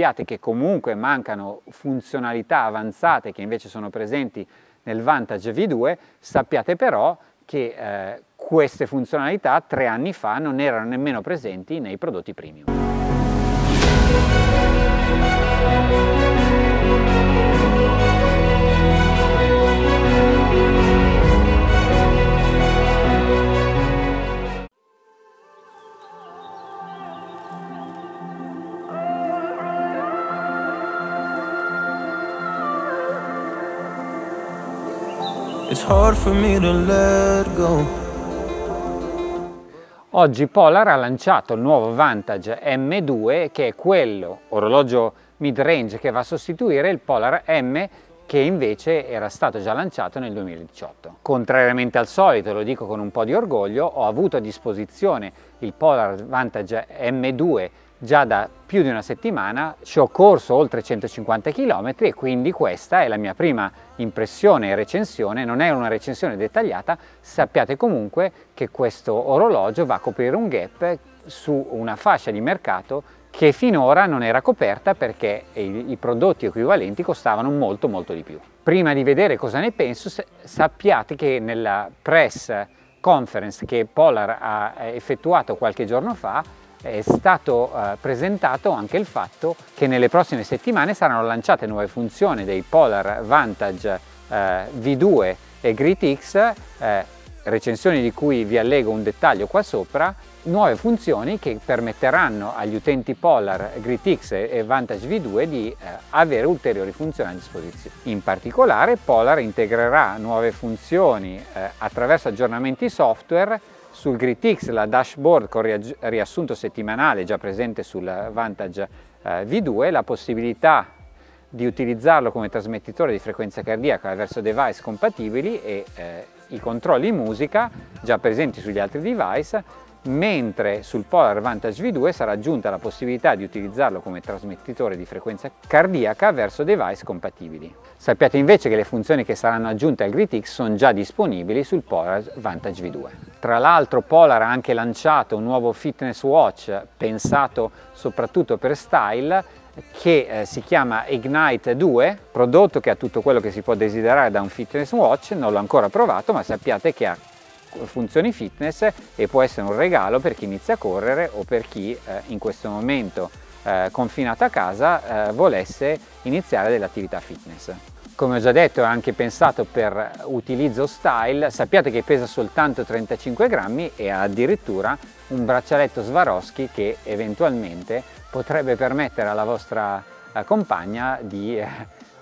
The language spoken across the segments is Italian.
sappiate che comunque mancano funzionalità avanzate che invece sono presenti nel Vantage V2, sappiate però che eh, queste funzionalità tre anni fa non erano nemmeno presenti nei prodotti premium. hard for me to let go. Oggi Polar ha lanciato il nuovo Vantage M2 che è quello orologio mid-range che va a sostituire il Polar M che invece era stato già lanciato nel 2018. Contrariamente al solito, lo dico con un po' di orgoglio, ho avuto a disposizione il Polar Vantage M2 già da più di una settimana, ci ho corso oltre 150 km e quindi questa è la mia prima impressione e recensione, non è una recensione dettagliata, sappiate comunque che questo orologio va a coprire un gap su una fascia di mercato che finora non era coperta perché i, i prodotti equivalenti costavano molto molto di più. Prima di vedere cosa ne penso, sappiate che nella press conference che Polar ha effettuato qualche giorno fa è stato eh, presentato anche il fatto che nelle prossime settimane saranno lanciate nuove funzioni dei Polar Vantage eh, V2 e Grid X, eh, recensioni di cui vi allego un dettaglio qua sopra, nuove funzioni che permetteranno agli utenti Polar Grid X e Vantage V2 di eh, avere ulteriori funzioni a disposizione. In particolare Polar integrerà nuove funzioni eh, attraverso aggiornamenti software sul Grid X la dashboard con riassunto settimanale già presente sul Vantage eh, V2, la possibilità di utilizzarlo come trasmettitore di frequenza cardiaca verso device compatibili e eh, i controlli musica già presenti sugli altri device mentre sul Polar Vantage V2 sarà aggiunta la possibilità di utilizzarlo come trasmettitore di frequenza cardiaca verso device compatibili. Sappiate invece che le funzioni che saranno aggiunte al GridX sono già disponibili sul Polar Vantage V2. Tra l'altro Polar ha anche lanciato un nuovo fitness watch pensato soprattutto per style che eh, si chiama Ignite 2, prodotto che ha tutto quello che si può desiderare da un fitness watch, non l'ho ancora provato ma sappiate che ha funzioni fitness e può essere un regalo per chi inizia a correre o per chi eh, in questo momento eh, confinato a casa eh, volesse iniziare dell'attività fitness. Come ho già detto è anche pensato per utilizzo style, sappiate che pesa soltanto 35 grammi e ha addirittura un braccialetto Swarovski che eventualmente potrebbe permettere alla vostra eh, compagna di eh,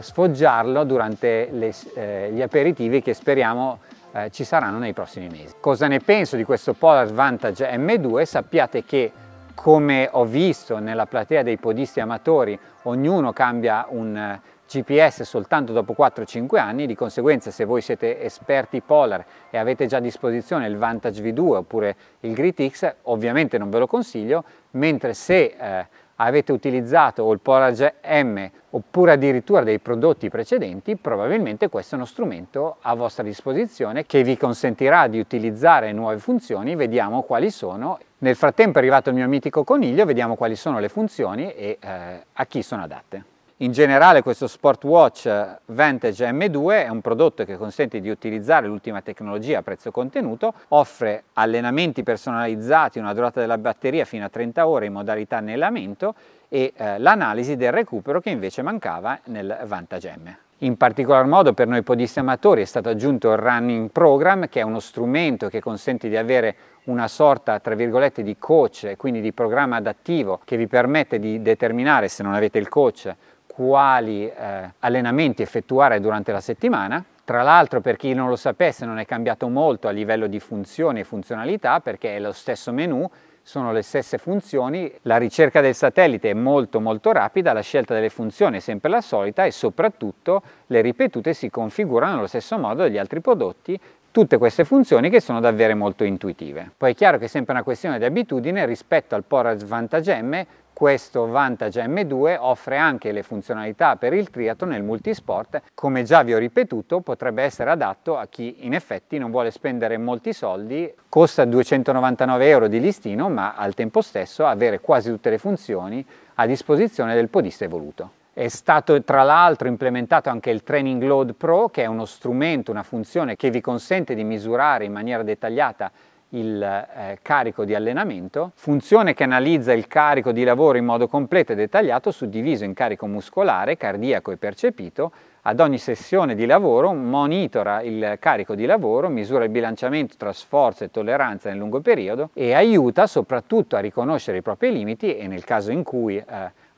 sfoggiarlo durante le, eh, gli aperitivi che speriamo eh, ci saranno nei prossimi mesi. Cosa ne penso di questo Polar Vantage M2? Sappiate che come ho visto nella platea dei podisti amatori ognuno cambia un GPS soltanto dopo 4-5 anni, di conseguenza se voi siete esperti Polar e avete già a disposizione il Vantage V2 oppure il Grid X, ovviamente non ve lo consiglio, mentre se eh, avete utilizzato o il Polar M oppure addirittura dei prodotti precedenti, probabilmente questo è uno strumento a vostra disposizione che vi consentirà di utilizzare nuove funzioni, vediamo quali sono. Nel frattempo è arrivato il mio mitico coniglio, vediamo quali sono le funzioni e eh, a chi sono adatte. In generale questo Sportwatch Vantage M2 è un prodotto che consente di utilizzare l'ultima tecnologia a prezzo contenuto, offre allenamenti personalizzati, una durata della batteria fino a 30 ore in modalità anellamento e eh, l'analisi del recupero che invece mancava nel Vantage M. In particolar modo per noi podisti amatori è stato aggiunto il Running Program che è uno strumento che consente di avere una sorta tra virgolette di coach e quindi di programma adattivo che vi permette di determinare se non avete il coach quali eh, allenamenti effettuare durante la settimana. Tra l'altro per chi non lo sapesse non è cambiato molto a livello di funzioni e funzionalità perché è lo stesso menu, sono le stesse funzioni, la ricerca del satellite è molto molto rapida, la scelta delle funzioni è sempre la solita e soprattutto le ripetute si configurano allo stesso modo degli altri prodotti tutte queste funzioni che sono davvero molto intuitive. Poi è chiaro che è sempre una questione di abitudine rispetto al PORA svantagemme questo Vantage M2 offre anche le funzionalità per il triathlon e il multisport, come già vi ho ripetuto potrebbe essere adatto a chi in effetti non vuole spendere molti soldi, costa 299 euro di listino ma al tempo stesso avere quasi tutte le funzioni a disposizione del podista evoluto. È stato tra l'altro implementato anche il Training Load Pro che è uno strumento, una funzione che vi consente di misurare in maniera dettagliata il eh, carico di allenamento, funzione che analizza il carico di lavoro in modo completo e dettagliato suddiviso in carico muscolare, cardiaco e percepito, ad ogni sessione di lavoro monitora il carico di lavoro, misura il bilanciamento tra sforzo e tolleranza nel lungo periodo e aiuta soprattutto a riconoscere i propri limiti e nel caso in cui eh,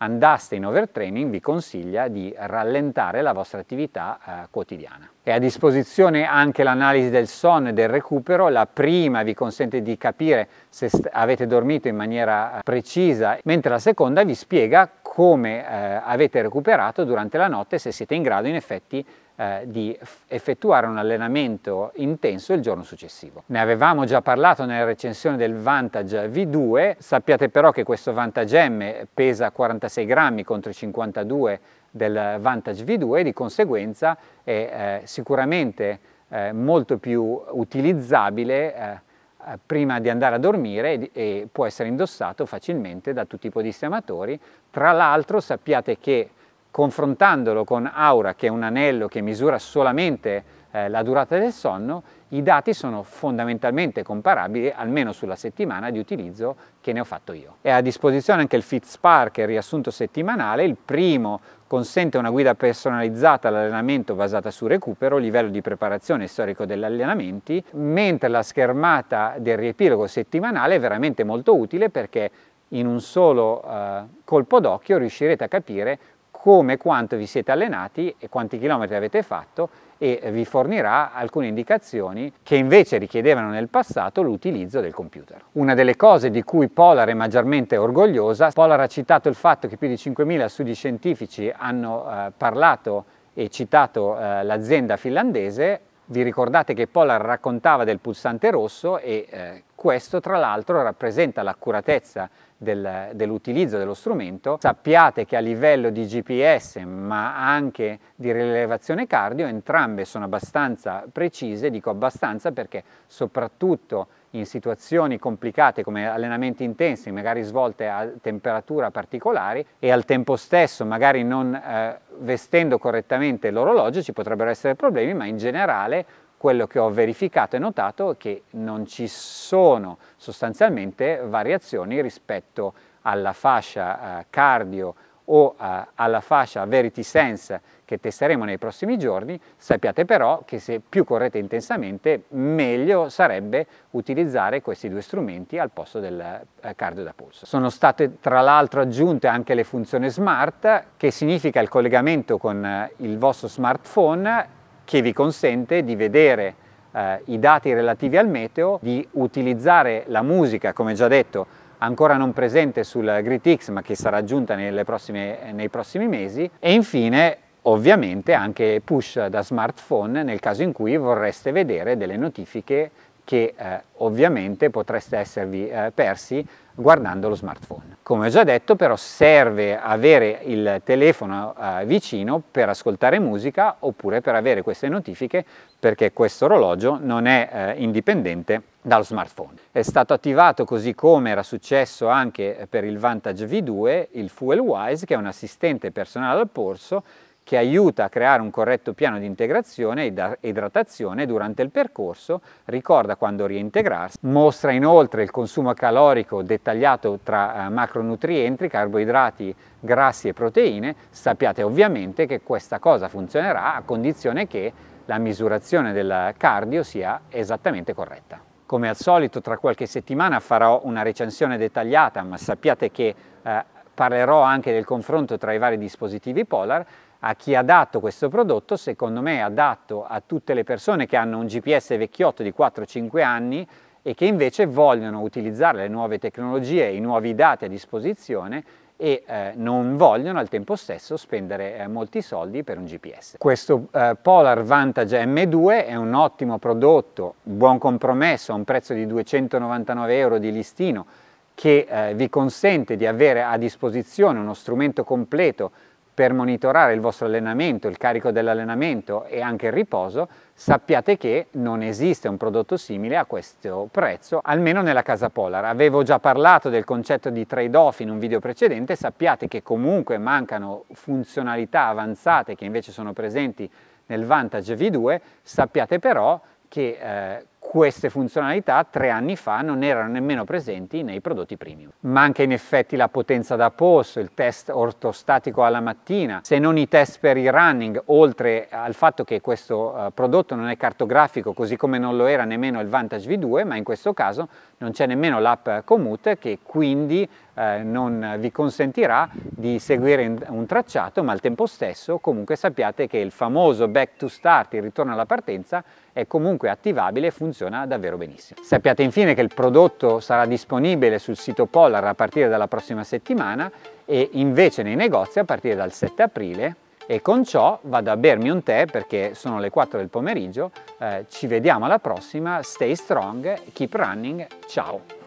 andaste in overtraining vi consiglia di rallentare la vostra attività eh, quotidiana. È a disposizione anche l'analisi del sonno e del recupero, la prima vi consente di capire se avete dormito in maniera eh, precisa, mentre la seconda vi spiega come eh, avete recuperato durante la notte se siete in grado in effetti eh, di effettuare un allenamento intenso il giorno successivo. Ne avevamo già parlato nella recensione del Vantage V2, sappiate però che questo Vantage M pesa 46 grammi contro i 52 del Vantage V2 e di conseguenza è eh, sicuramente eh, molto più utilizzabile eh, eh, prima di andare a dormire e può essere indossato facilmente da tutti i podistiamatori. Tra l'altro sappiate che confrontandolo con Aura, che è un anello che misura solamente eh, la durata del sonno, i dati sono fondamentalmente comparabili, almeno sulla settimana di utilizzo che ne ho fatto io. È a disposizione anche il FitSpark, il riassunto settimanale, il primo consente una guida personalizzata all'allenamento basata su recupero, livello di preparazione storico degli allenamenti, mentre la schermata del riepilogo settimanale è veramente molto utile perché in un solo eh, colpo d'occhio riuscirete a capire come e quanto vi siete allenati e quanti chilometri avete fatto e vi fornirà alcune indicazioni che invece richiedevano nel passato l'utilizzo del computer. Una delle cose di cui Polar è maggiormente orgogliosa, Polar ha citato il fatto che più di 5.000 studi scientifici hanno eh, parlato e citato eh, l'azienda finlandese, vi ricordate che Polar raccontava del pulsante rosso e eh, questo tra l'altro rappresenta l'accuratezza del, dell'utilizzo dello strumento, sappiate che a livello di GPS ma anche di rilevazione cardio entrambe sono abbastanza precise, dico abbastanza perché soprattutto in situazioni complicate come allenamenti intensi, magari svolte a temperatura particolari e al tempo stesso magari non eh, vestendo correttamente l'orologio ci potrebbero essere problemi, ma in generale quello che ho verificato e notato è che non ci sono sostanzialmente variazioni rispetto alla fascia eh, cardio o eh, alla fascia verity sense che testeremo nei prossimi giorni, sappiate però che se più correte intensamente meglio sarebbe utilizzare questi due strumenti al posto del eh, cardio da polso. Sono state tra l'altro aggiunte anche le funzioni smart che significa il collegamento con il vostro smartphone che vi consente di vedere eh, i dati relativi al meteo, di utilizzare la musica, come già detto, ancora non presente sul GridX ma che sarà aggiunta prossime, nei prossimi mesi e infine ovviamente anche push da smartphone nel caso in cui vorreste vedere delle notifiche che eh, ovviamente potreste esservi eh, persi guardando lo smartphone. Come ho già detto però serve avere il telefono eh, vicino per ascoltare musica oppure per avere queste notifiche perché questo orologio non è eh, indipendente dallo smartphone. È stato attivato così come era successo anche per il Vantage V2 il Fuel Wise che è un assistente personale al polso che aiuta a creare un corretto piano di integrazione e idratazione durante il percorso, ricorda quando reintegrarsi, mostra inoltre il consumo calorico dettagliato tra eh, macronutrienti, carboidrati, grassi e proteine, sappiate ovviamente che questa cosa funzionerà a condizione che la misurazione del cardio sia esattamente corretta. Come al solito tra qualche settimana farò una recensione dettagliata, ma sappiate che eh, parlerò anche del confronto tra i vari dispositivi Polar a chi ha dato questo prodotto, secondo me è adatto a tutte le persone che hanno un GPS vecchiotto di 4-5 anni e che invece vogliono utilizzare le nuove tecnologie, i nuovi dati a disposizione e eh, non vogliono al tempo stesso spendere eh, molti soldi per un GPS. Questo eh, Polar Vantage M2 è un ottimo prodotto, buon compromesso, a un prezzo di 299 euro di listino che eh, vi consente di avere a disposizione uno strumento completo per monitorare il vostro allenamento, il carico dell'allenamento e anche il riposo, sappiate che non esiste un prodotto simile a questo prezzo, almeno nella casa Polar. Avevo già parlato del concetto di trade-off in un video precedente, sappiate che comunque mancano funzionalità avanzate che invece sono presenti nel Vantage V2, sappiate però che eh, queste funzionalità tre anni fa non erano nemmeno presenti nei prodotti premium. Manca in effetti la potenza da posto, il test ortostatico alla mattina, se non i test per il running, oltre al fatto che questo eh, prodotto non è cartografico, così come non lo era nemmeno il Vantage V2, ma in questo caso non c'è nemmeno l'app Commute che quindi eh, non vi consentirà di seguire un tracciato, ma al tempo stesso comunque sappiate che il famoso back to start, il ritorno alla partenza, è comunque attivabile e funziona davvero benissimo. Sappiate infine che il prodotto sarà disponibile sul sito Polar a partire dalla prossima settimana e invece nei negozi a partire dal 7 aprile e con ciò vado a bermi un tè perché sono le 4 del pomeriggio, eh, ci vediamo alla prossima, stay strong, keep running, ciao!